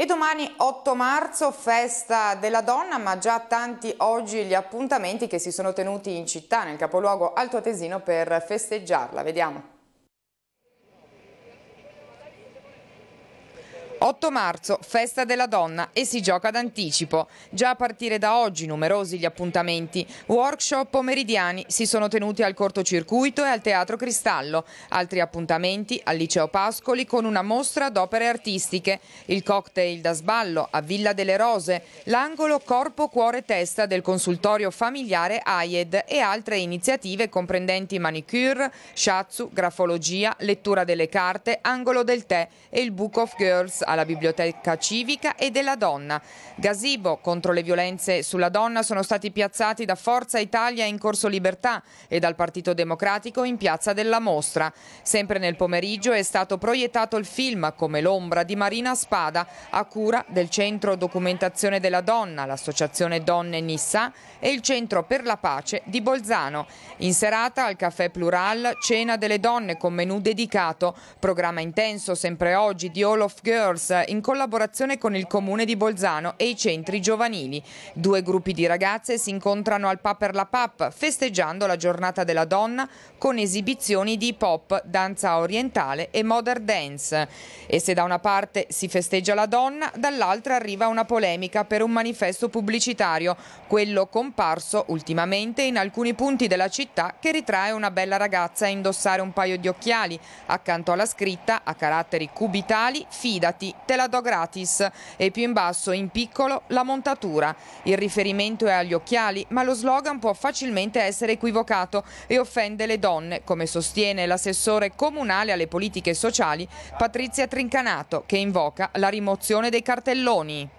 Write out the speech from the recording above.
E domani 8 marzo, festa della donna, ma già tanti oggi gli appuntamenti che si sono tenuti in città, nel capoluogo altoatesino, per festeggiarla. Vediamo. 8 marzo, festa della donna e si gioca d'anticipo. Già a partire da oggi numerosi gli appuntamenti. Workshop pomeridiani si sono tenuti al cortocircuito e al Teatro Cristallo. Altri appuntamenti al Liceo Pascoli con una mostra d'opere artistiche. Il cocktail da sballo a Villa delle Rose, l'angolo corpo, cuore testa del consultorio familiare AIED e altre iniziative comprendenti manicure, shatsu, grafologia, lettura delle carte, angolo del tè e il Book of Girls alla alla Biblioteca Civica e della Donna. Gazebo contro le violenze sulla donna sono stati piazzati da Forza Italia in Corso Libertà e dal Partito Democratico in Piazza della Mostra. Sempre nel pomeriggio è stato proiettato il film Come l'ombra di Marina Spada a cura del Centro Documentazione della Donna, l'Associazione Donne Nissa e il Centro per la Pace di Bolzano. In serata al Caffè Plural, cena delle donne con menù dedicato, programma intenso sempre oggi di All of Girls Force in collaborazione con il comune di Bolzano e i centri giovanili. Due gruppi di ragazze si incontrano al Paper la Pap festeggiando la giornata della donna con esibizioni di hip hop, danza orientale e modern dance. E se da una parte si festeggia la donna, dall'altra arriva una polemica per un manifesto pubblicitario, quello comparso ultimamente in alcuni punti della città che ritrae una bella ragazza a indossare un paio di occhiali accanto alla scritta a caratteri cubitali Fidati Bianchi, te la do gratis e più in basso, in piccolo, la montatura. Il riferimento è agli occhiali, ma lo slogan può facilmente essere equivocato e offende le donne, come sostiene l'assessore comunale alle politiche sociali Patrizia Trincanato, che invoca la rimozione dei cartelloni.